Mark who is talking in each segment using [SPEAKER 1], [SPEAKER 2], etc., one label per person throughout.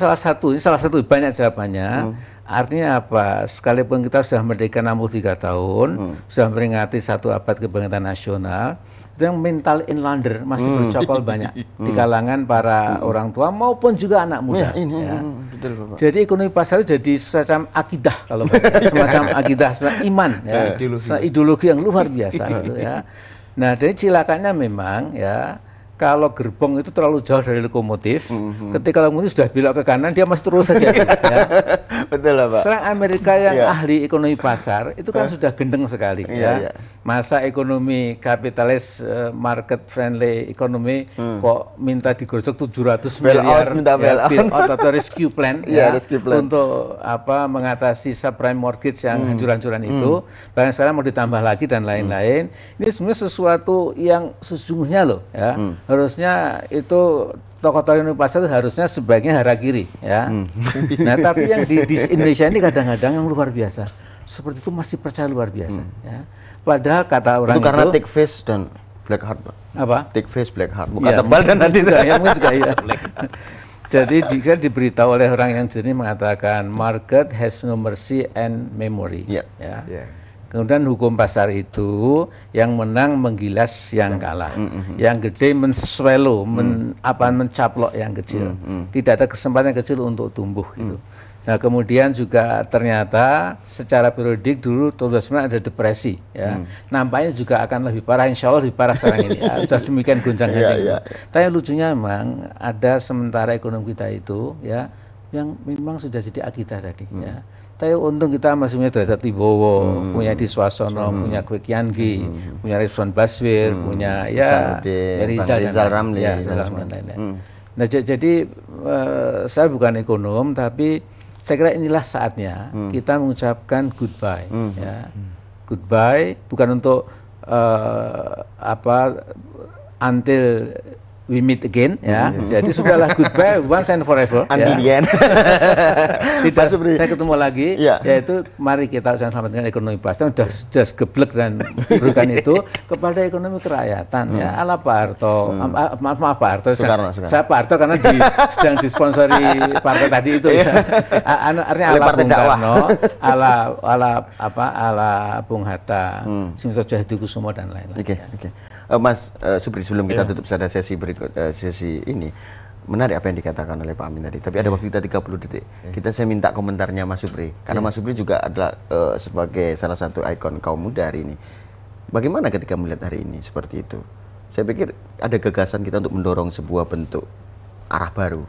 [SPEAKER 1] Salah satu, ini salah satu banyak jawabannya. Hmm. Artinya apa? Sekalipun kita sudah merdeka 63 tahun, hmm. sudah meringati satu abad kebangkitan nasional, itu yang mental inlander masih hmm. bercokol banyak hmm. di kalangan para hmm. orang tua maupun juga anak muda. Ya, ini, ya. Betul, Bapak. Jadi ekonomi pasar jadi semacam akidah kalau semacam akidah, semacam iman, ya. Eh, ideologi. ideologi yang luar biasa itu ya. Nah, dari cilakannya memang ya kalau gerbong itu terlalu jauh dari lokomotif, mm-hmm. ketika lokomotif sudah bilang ke kanan, dia masih terus saja. ya. Betul lah, Pak. Sekarang Amerika yang yeah. ahli ekonomi pasar itu kan sudah gendeng sekali. Yeah, ya. Yeah masa ekonomi kapitalis eh, market friendly ekonomi hmm. kok minta digosok 700 bail miliar ya, out, minta out. atau rescue plan iya, ya, yeah, rescue plan untuk apa mengatasi subprime mortgage yang hmm. hancur-hancuran hmm. itu bahkan sekarang mau ditambah lagi dan hmm. lain-lain hmm. ini sebenarnya sesuatu yang sesungguhnya loh ya hmm. harusnya itu tokoh-tokoh Pasar itu harusnya sebaiknya hara kiri ya. Hmm. Nah, tapi yang di, di Indonesia ini kadang-kadang yang luar biasa seperti itu masih percaya luar biasa. Hmm. Ya. Padahal kata orang itu karena take face dan black heart, Pak. Apa? Take face, black heart. Bukan ya, tebal dan nanti juga, ya, juga ya. Jadi jika diberitahu oleh orang yang jernih mengatakan market has no mercy and memory. Yeah. Ya. Yeah. Kemudian hukum pasar itu yang menang menggilas yang kalah, mm -hmm. yang gede menswelo, men, mm apa mencaplok yang kecil. Mm -hmm. Tidak ada kesempatan yang kecil untuk tumbuh gitu. Mm -hmm. Nah kemudian juga ternyata secara periodik dulu tulisnya ada depresi ya. Hmm. Nampaknya juga akan lebih parah, insya Allah lebih parah sekarang ini. Ya. Sudah demikian goncang Yeah, yeah. Tapi lucunya memang ada sementara ekonomi kita itu ya yang memang sudah jadi akita tadi hmm. ya. Tapi untung kita masih punya derajat Wibowo, hmm. punya Diswasono, hmm. punya Kwek Yangi, hmm. punya Rizwan Baswir, hmm. punya ya dari ya, Rizal, Rizal Ramli, ya, Rizal Ramli. Hmm. Nah jadi uh, saya bukan ekonom tapi saya kira inilah saatnya hmm. kita mengucapkan goodbye. Hmm. Ya. Goodbye bukan untuk uh, apa until we meet again ya. Mm -hmm. Jadi sudahlah goodbye once and forever. Ya. Until ya. the end. Tidak, saya ketemu lagi yeah. yaitu mari kita selamatkan ekonomi plastik sudah just geblek dan bukan itu kepada ekonomi kerakyatan ya. hmm. ya ala Pak Harto. Hmm. Ma maaf maaf Pak Harto. Soekarno, saya, saya Pak Harto karena di, sedang disponsori partai tadi itu. ya. Iya.
[SPEAKER 2] Anu, artinya ala Bung Karno,
[SPEAKER 1] ala ala apa ala Bung Hatta, hmm. Simsojo Hadi Kusumo dan lain-lain. Oke, okay, ya. oke. Okay. Eh, Mas uh, Subri
[SPEAKER 2] sebelum kita yeah. tutup ada sesi berita Eh, sesi ini menarik apa yang dikatakan oleh Pak Amin tadi. Tapi ada iya. waktu kita 30 detik. Iya. Kita saya minta komentarnya Mas Supri karena iya. Mas Supri juga adalah uh, sebagai salah satu ikon kaum muda hari ini. Bagaimana ketika melihat hari ini seperti itu? Saya pikir ada gagasan kita untuk mendorong sebuah bentuk arah baru.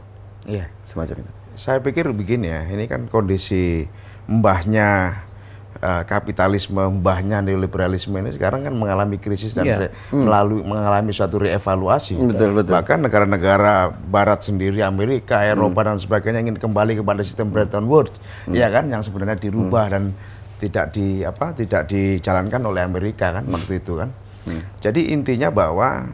[SPEAKER 2] Iya, semacam itu. Saya pikir begini ya, ini kan kondisi mbahnya uh, kapitalisme mbahnya neoliberalisme ini sekarang kan mengalami krisis dan yeah. Iya. mm. melalui mengalami suatu reevaluasi. Betul, nah, betul. Bahkan negara-negara barat sendiri Amerika, hmm. Eropa mm. dan sebagainya ingin kembali kepada sistem Bretton Woods, mm. ya kan yang sebenarnya dirubah mm. dan tidak di apa tidak dijalankan oleh Amerika kan hmm. waktu itu kan. mm. Jadi intinya bahwa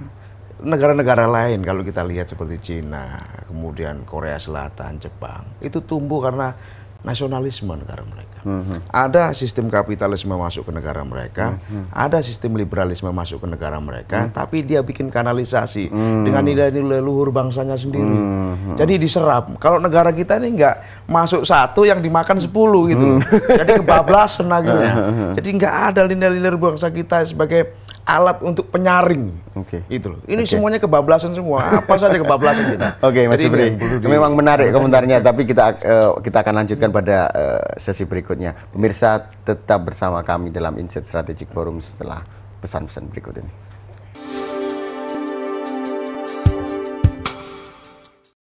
[SPEAKER 2] negara-negara lain kalau kita lihat seperti Cina, kemudian Korea Selatan, Jepang itu tumbuh karena nasionalisme negara mereka. Mm-hmm. Ada sistem kapitalisme masuk ke negara mereka, mm-hmm. ada sistem liberalisme masuk ke negara mereka, mm-hmm. tapi dia bikin kanalisasi mm-hmm. dengan nilai-nilai luhur bangsanya sendiri. Mm-hmm. Jadi diserap. Kalau negara kita ini nggak masuk satu yang dimakan sepuluh gitu. Mm-hmm. Jadi kebablasan akhirnya. Jadi nggak ada nilai-nilai bangsa kita sebagai alat untuk penyaring. Oke. Okay. Itu loh. Ini okay. semuanya kebablasan semua. Apa saja kebablasan kita. Oke, okay, Mas Di... Memang menarik komentarnya, tapi kita uh, kita akan lanjutkan pada uh, sesi berikutnya. Pemirsa tetap bersama kami dalam Insight Strategic Forum setelah pesan-pesan berikut ini.